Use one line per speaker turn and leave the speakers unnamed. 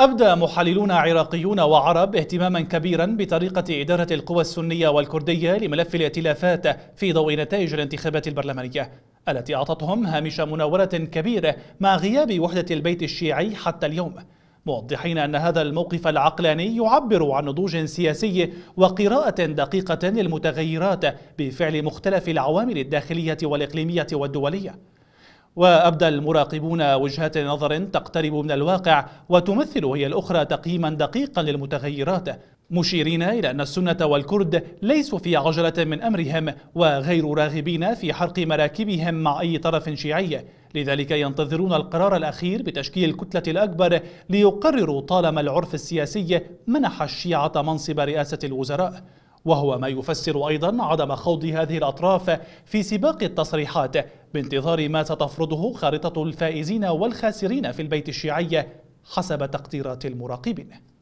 أبدى محللون عراقيون وعرب اهتماما كبيرا بطريقة إدارة القوى السنية والكردية لملف الائتلافات في ضوء نتائج الانتخابات البرلمانية التي أعطتهم هامش مناورة كبيرة مع غياب وحدة البيت الشيعي حتى اليوم موضحين أن هذا الموقف العقلاني يعبر عن نضوج سياسي وقراءة دقيقة للمتغيرات بفعل مختلف العوامل الداخلية والإقليمية والدولية وأبدى المراقبون وجهات نظر تقترب من الواقع وتمثل هي الأخرى تقييما دقيقا للمتغيرات مشيرين إلى أن السنة والكرد ليسوا في عجلة من أمرهم وغير راغبين في حرق مراكبهم مع أي طرف شيعي لذلك ينتظرون القرار الأخير بتشكيل الكتلة الأكبر ليقرروا طالما العرف السياسي منح الشيعة منصب رئاسة الوزراء وهو ما يفسر أيضا عدم خوض هذه الأطراف في سباق التصريحات بانتظار ما ستفرضه خارطة الفائزين والخاسرين في البيت الشيعي حسب تقديرات المراقبين